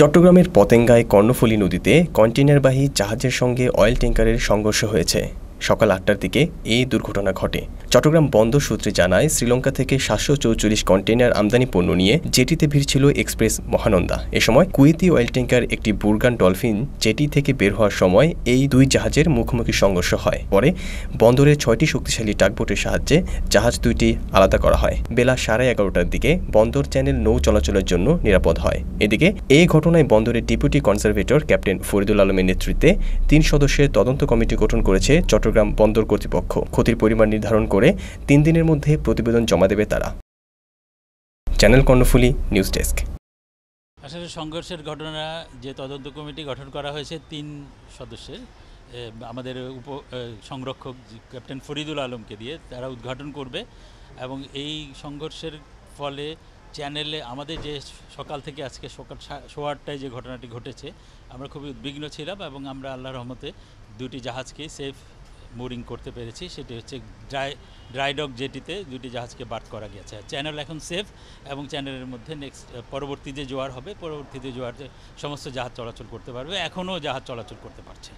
চট্টগ্রামের পতেঙ্গায় কর্ণফুলী নদীতে কন্টেনারবাহী জাহাজের সঙ্গে অয়েল ট্যাঙ্কারের সংঘর্ষ হয়েছে সকাল আটটার দিকে এই দুর্ঘটনা ঘটে চট্টগ্রাম বন্দর সূত্রে জানায় শ্রীলঙ্কা থেকে সাতশো চৌচল্লিশ কন্টেইনার আমদানি পণ্য নিয়ে জেটিতে ভিড় ছিল এক্সপ্রেস মহানন্দা এ সময় কুয়েতি অয়েল ট্যাঙ্কার একটি বুরগান ডলফিন জেটি থেকে বের হওয়ার সময় এই দুই জাহাজের মুখোমুখি সংঘর্ষ হয় পরে বন্দরের ছয়টি শক্তিশালী টাকবোটের সাহায্যে জাহাজ দুইটি আলাদা করা হয় বেলা সাড়ে এগারোটার দিকে বন্দর চ্যানেল নৌ চলাচলের জন্য নিরাপদ হয় এদিকে এই ঘটনায় বন্দরের ডেপুটি কনজারভেটর ক্যাপ্টেন ফরিদুল আলমের নেতৃত্বে তিন সদস্যের তদন্ত কমিটি গঠন করেছে চট্টগ্রাম বন্দর কর্তৃপক্ষ ক্ষতির পরিমাণ নির্ধারণ করে করে তিন দিনের মধ্যে প্রতিবেদন জমা দেবে তারা চ্যানেল কর্ণফুলি নিউজ ডেস্ক আসলে সংঘর্ষের ঘটনা যে তদন্ত কমিটি গঠন করা হয়েছে তিন সদস্যের আমাদের উপ সংরক্ষক ক্যাপ্টেন ফরিদুল আলমকে দিয়ে তারা উদ্ঘাটন করবে এবং এই সংঘর্ষের ফলে চ্যানেলে আমাদের যে সকাল থেকে আজকে সকাল সোয়া আটটায় যে ঘটনাটি ঘটেছে আমরা খুবই উদ্বিগ্ন ছিলাম এবং আমরা আল্লাহ রহমতে দুটি জাহাজকে সেফ মুরিং করতে পেরেছি সেটি হচ্ছে ড্রাই ড্রাইডক জেটিতে দুটি জাহাজকে বার্ট করা গেছে চ্যানেল এখন সেফ এবং চ্যানেলের মধ্যে নেক্সট পরবর্তী যে জোয়ার হবে পরবর্তীতে জোয়ার সমস্ত জাহাজ চলাচল করতে পারবে এখনও জাহাজ চলাচল করতে পারছে